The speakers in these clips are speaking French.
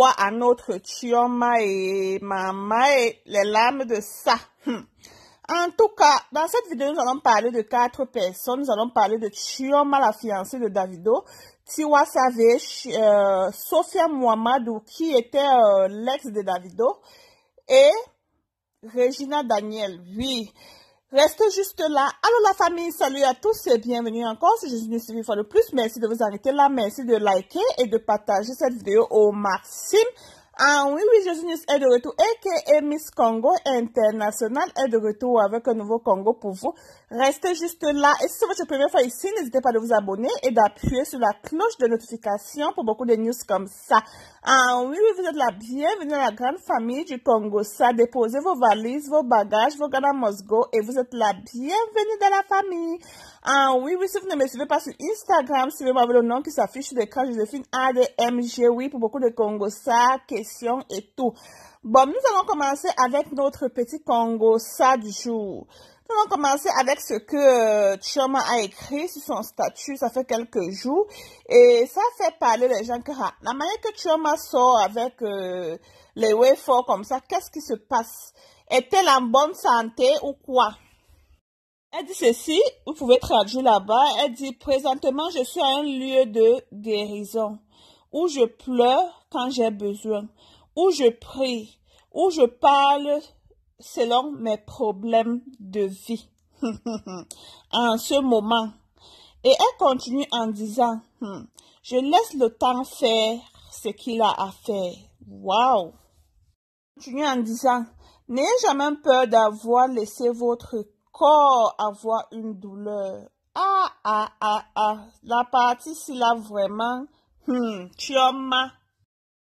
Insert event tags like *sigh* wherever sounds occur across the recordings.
un à notre Chioma et maman et les larmes de ça. Hmm. En tout cas, dans cette vidéo, nous allons parler de quatre personnes. Nous allons parler de Chioma, la fiancée de Davido, Tiwa Savage, euh, Sofia Mouamadou, qui était euh, l'ex de Davido, et Regina Daniel. Oui, Restez juste là. Allô la famille, salut à tous et bienvenue encore sur Jésus Suivi une fois de plus. Merci de vous arrêter là, merci de liker et de partager cette vidéo au maximum. Ah oui, oui, Jésus est de retour et Miss Congo International est de retour avec un nouveau Congo pour vous. Restez juste là et si c'est votre première fois ici, n'hésitez pas à vous abonner et d'appuyer sur la cloche de notification pour beaucoup de news comme ça. Ah oui, vous êtes la bienvenue dans la grande famille du Congo. Ça, déposez vos valises, vos bagages, vos gars à Mosgo et vous êtes la bienvenue dans la famille. Ah oui, oui, si vous ne me suivez pas sur Instagram, suivez-moi avec le nom qui s'affiche sur l'écran Joséphine ADMG, oui, pour beaucoup de Congo. Ça, questions et tout. Bon, nous allons commencer avec notre petit Congo. Ça du jour. Nous allons commencer avec ce que Tchoma euh, a écrit sur son statut, ça fait quelques jours. Et ça fait parler les gens que ah, la manière que Tchoma sort avec euh, les wayfors comme ça, qu'est-ce qui se passe Est-elle en bonne santé ou quoi Elle dit ceci, vous pouvez traduire là-bas. Elle dit, présentement, je suis à un lieu de guérison, où je pleure quand j'ai besoin, où je prie, où je parle selon mes problèmes de vie *laughs* en ce moment. Et elle continue en disant, hmm, je laisse le temps faire ce qu'il a à faire. Wow! Continue en disant, n'ayez jamais peur d'avoir laissé votre corps avoir une douleur. Ah, ah, ah, ah, la partie ci là vraiment, hmm, tu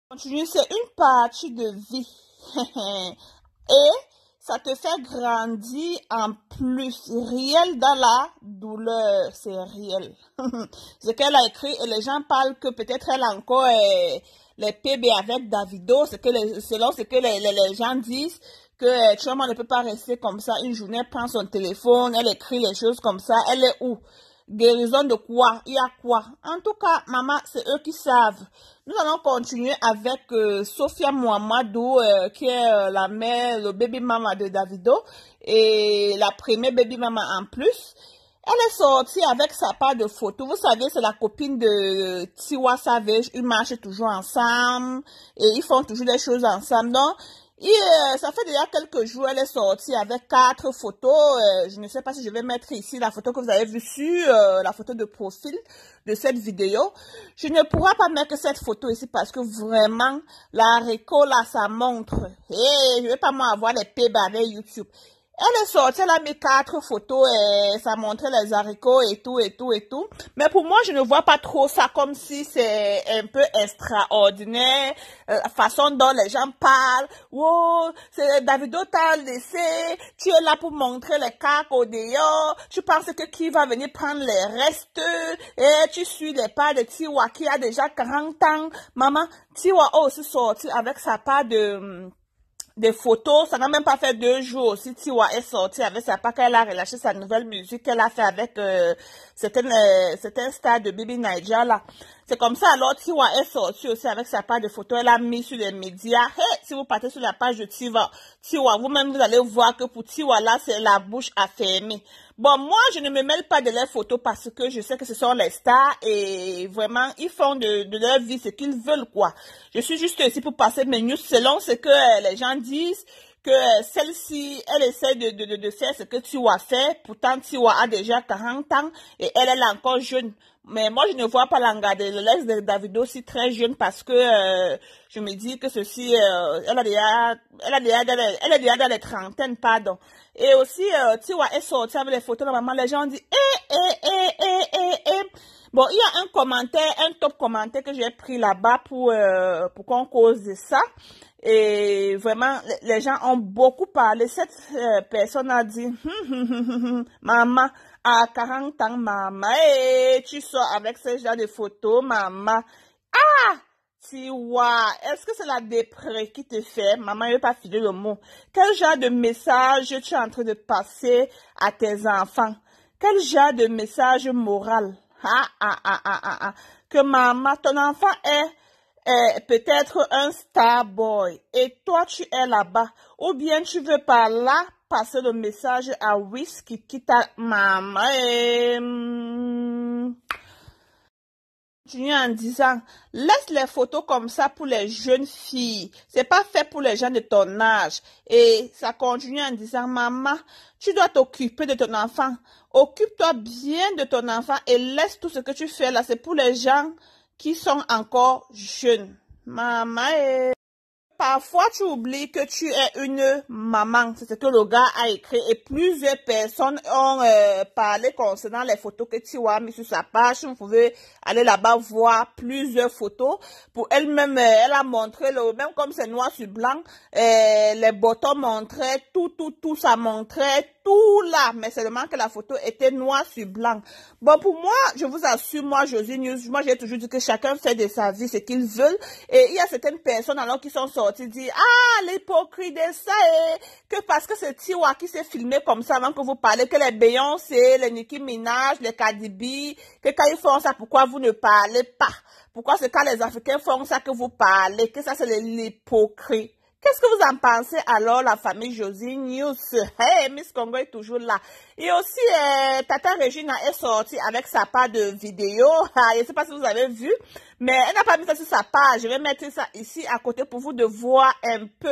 Continue, c'est une partie de vie. *laughs* et ça te fait grandir en plus, réel dans la douleur, c'est réel. *laughs* Ce qu'elle a écrit, et les gens parlent que peut-être elle a encore euh, les PB avec Davido, que les, selon ce que les, gens disent, que euh, ne peut pas rester comme ça une journée, elle prend son téléphone, elle écrit les choses comme ça, elle est où guérison de quoi Il y a quoi En tout cas, maman, c'est eux qui savent. Nous allons continuer avec euh, Sophia Mouamadou, euh, qui est euh, la mère, le baby mama de Davido, et la première baby mama en plus. Elle est sortie avec sa part de photo. Vous savez, c'est la copine de Tiwa Savage. Ils marchent toujours ensemble et ils font toujours des choses ensemble. Donc, et ça fait déjà quelques jours, elle est sortie avec quatre photos. Euh, je ne sais pas si je vais mettre ici la photo que vous avez vue sur euh, la photo de profil de cette vidéo. Je ne pourrai pas mettre cette photo ici parce que vraiment, la récolte, là, ça montre. Et eh, je vais pas avoir les pébats YouTube elle est sortie, elle a mis quatre photos et euh, ça montrait les haricots et tout et tout et tout. Mais pour moi, je ne vois pas trop ça comme si c'est un peu extraordinaire, euh, la façon dont les gens parlent. Wow, c'est Davido t'a laissé, tu es là pour montrer les cacs au dehors, tu penses que qui va venir prendre les restes et eh, tu suis les pas de Tiwa qui a déjà 40 ans. Maman, Tiwa aussi sorti avec sa part de hum, des photos. Ça n'a même pas fait deux jours. Si Tiwa est sortie avec sa quand elle a relâché sa nouvelle musique qu'elle a fait avec euh, cet euh, insta de Bibi Niger C'est comme ça. Alors Tiwa est sortie aussi avec sa page de photos. Elle a mis sur les médias. Hey, si vous partez sur la page de Tiwa, Tiwa, vous-même vous allez voir que pour Tiwa là, c'est la bouche à fermer. Bon, moi, je ne me mêle pas de leurs photos parce que je sais que ce sont les stars et vraiment, ils font de, leur vie ce qu'ils veulent, quoi. Je suis juste ici pour passer mes news selon ce que euh, les gens disent, que euh, celle-ci, elle essaie de, faire ce que tu as fait. Pourtant, tu as déjà 40 ans et elle est encore jeune. Mais moi, je ne vois pas l'engarder. Le l'ex de David aussi très jeune parce que euh, je me dis que ceci, elle, a déjà, elle, a déjà elle a déjà dans les trentaines, pardon. Et aussi, euh, tu vois, elle sort avec les photos. maman. les gens disent, eh, eh, eh, eh, eh, eh. Bon, il y a un commentaire, un top commentaire que j'ai pris là-bas pour, euh, pour qu'on cause de ça. Et vraiment, les gens ont beaucoup parlé. Cette personne a dit, *laughs* maman, à 40 ans, maman, tu sors avec ce genre de photos, maman. Ah! Tu vois, est-ce que c'est la dépré qui te fait? Maman, je pas filer le mot. Quel genre de message tu es en train de passer à tes enfants? Quel genre de message moral? ah, ah, ah, ah, ah. ah. Que maman, ton enfant est peut-être un star boy et toi tu es là-bas ou bien tu veux par là passer le message à Whisky qui t'a maman et en disant laisse les photos comme ça pour les jeunes filles c'est pas fait pour les gens de ton âge et ça continue en disant maman tu dois t'occuper de ton enfant occupe-toi bien de ton enfant et laisse tout ce que tu fais là c'est pour les gens qui sont encore jeunes parfois tu oublies que tu es une maman. C'est ce que le gars a écrit et plusieurs personnes ont euh, parlé concernant les photos que tu as mis sur sa page. Vous pouvez aller là-bas voir plusieurs photos. Pour elle-même, euh, elle a montré, le, même comme c'est noir sur blanc, euh, les bottons montraient tout, tout, tout, ça montrait tout là, mais seulement que la photo était noir sur blanc. Bon, pour moi, je vous assure, moi, Josie News, moi, j'ai toujours dit que chacun fait de sa vie ce qu'il veut. Et il y a certaines personnes alors qui sont sorties tu dis, ah, l'hypocrite de ça, eh, que parce que c'est Tiwa qui s'est filmé comme ça avant que vous parlez, que les Beyoncé, les Nicki Minaj, les Cardi que quand ils font ça, pourquoi vous ne parlez pas? Pourquoi c'est quand les Africains font ça que vous parlez, que ça c'est l'hypocrite? Qu'est-ce que vous en pensez alors, la famille Josie News Hey, Miss Congo est toujours là. Et aussi, euh, Tata Regina est sortie avec sa part de vidéo. *laughs* Ah, je ne sais pas si vous avez vu, mais elle n'a pas mis ça sur sa page. Je vais mettre ça ici à côté pour vous de voir un peu.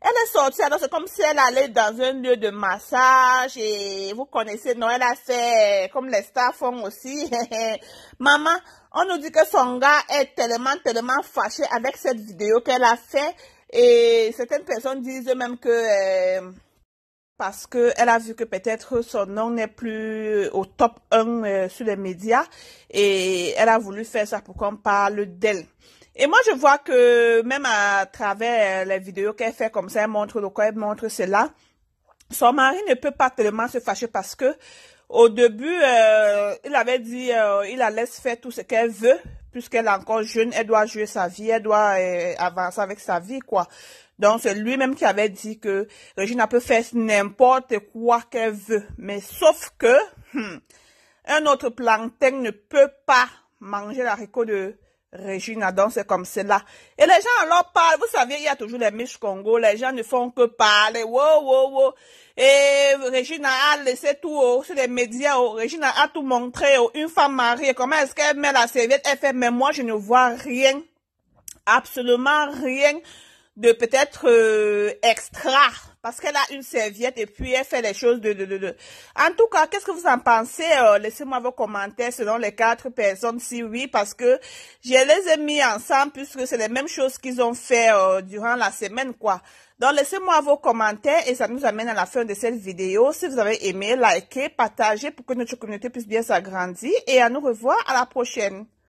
Elle est sortie, alors c'est comme si elle allait dans un lieu de massage et vous connaissez, non, elle a fait comme les stars font aussi. *laughs* Maman, on nous dit que son gars est tellement, tellement fâché avec cette vidéo qu'elle a fait et certaines personnes disent même que euh, parce qu'elle a vu que peut-être son nom n'est plus au top 1 euh, sur les médias et elle a voulu faire ça pour qu'on parle d'elle. Et moi, je vois que même à travers euh, les vidéos qu'elle fait comme ça, elle montre le quoi, elle montre cela. Son mari ne peut pas tellement se fâcher parce que au début, il avait dit, il la laisse faire tout ce qu'elle veut puisqu'elle est encore jeune, elle doit jouer sa vie, elle doit euh, avancer avec sa vie, quoi. Donc, c'est lui-même qui avait dit que Regina peut faire n'importe quoi qu'elle veut. Mais sauf que, hmm, un autre plantain ne peut pas manger l'haricot de Régine donc c'est comme cela. Et les gens alors parlent, vous savez, il y a toujours les miches Congo, les gens ne font que parler, wow, wow, wow. Et Régine a laissé tout sur les médias, oh, Régine a tout montré, oh, une femme mariée, comment est-ce qu'elle met la serviette, elle fait, mais moi je ne vois rien, absolument rien de peut-être euh, extra parce qu'elle a une serviette et puis elle fait les choses de... de, En tout cas, qu'est-ce que vous en pensez euh, Laissez-moi vos commentaires selon les quatre personnes, si oui, parce que je les ai mis ensemble puisque c'est les mêmes choses qu'ils ont fait euh, durant la semaine, quoi. Donc, laissez-moi vos commentaires et ça nous amène à la fin de cette vidéo. Si vous avez aimé, likez, partagez pour que notre communauté puisse bien s'agrandir et à nous revoir à la prochaine.